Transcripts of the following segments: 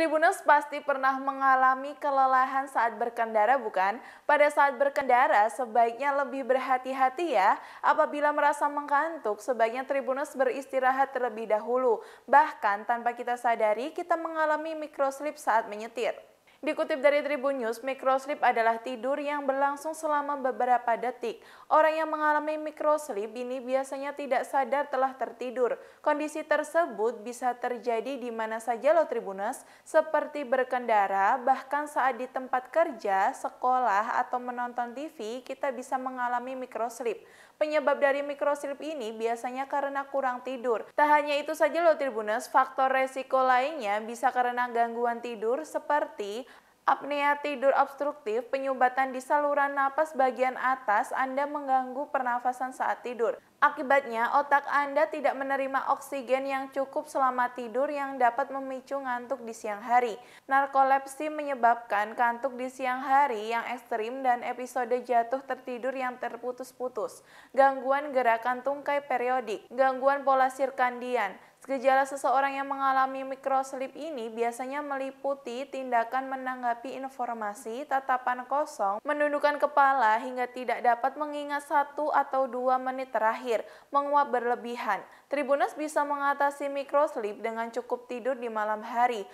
Tribunus pasti pernah mengalami kelelahan saat berkendara bukan? Pada saat berkendara sebaiknya lebih berhati-hati ya. Apabila merasa mengantuk, sebaiknya Tribunus beristirahat terlebih dahulu. Bahkan tanpa kita sadari kita mengalami mikroslip saat menyetir. Dikutip dari Tribun News, microsleep adalah tidur yang berlangsung selama beberapa detik. Orang yang mengalami microsleep ini biasanya tidak sadar telah tertidur. Kondisi tersebut bisa terjadi di mana saja lo Tribunas, seperti berkendara, bahkan saat di tempat kerja, sekolah, atau menonton TV, kita bisa mengalami microsleep. Penyebab dari microsleep ini biasanya karena kurang tidur. Tak hanya itu saja lo Tribunas, faktor resiko lainnya bisa karena gangguan tidur seperti apnea tidur obstruktif, penyumbatan di saluran napas bagian atas Anda mengganggu pernafasan saat tidur. Akibatnya, otak Anda tidak menerima oksigen yang cukup selama tidur yang dapat memicu ngantuk di siang hari. Narkolepsi menyebabkan kantuk di siang hari yang ekstrim dan episode jatuh tertidur yang terputus-putus, gangguan gerakan tungkai periodik, gangguan pola sirkandian, Gejala seseorang yang mengalami mikroslip ini biasanya meliputi tindakan menanggapi informasi, tatapan kosong, menundukkan kepala hingga tidak dapat mengingat satu atau dua menit terakhir, menguap berlebihan. Tribunas bisa mengatasi mikroslip dengan cukup tidur di malam hari.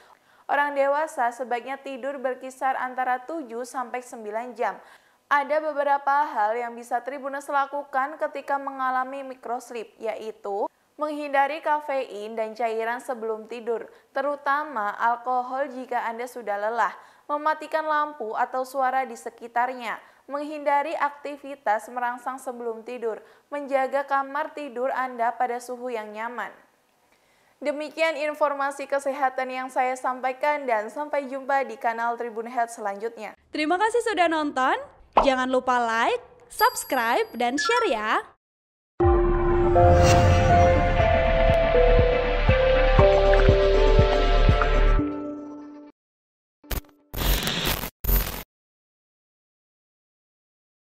Orang dewasa sebaiknya tidur berkisar antara 7 sampai 9 jam. Ada beberapa hal yang bisa Tribunus lakukan ketika mengalami mikroslip, yaitu Menghindari kafein dan cairan sebelum tidur, terutama alkohol jika Anda sudah lelah, mematikan lampu atau suara di sekitarnya, menghindari aktivitas merangsang sebelum tidur, menjaga kamar tidur Anda pada suhu yang nyaman. Demikian informasi kesehatan yang saya sampaikan dan sampai jumpa di kanal Tribun Health selanjutnya. Terima kasih sudah nonton, jangan lupa like, subscribe, dan share ya!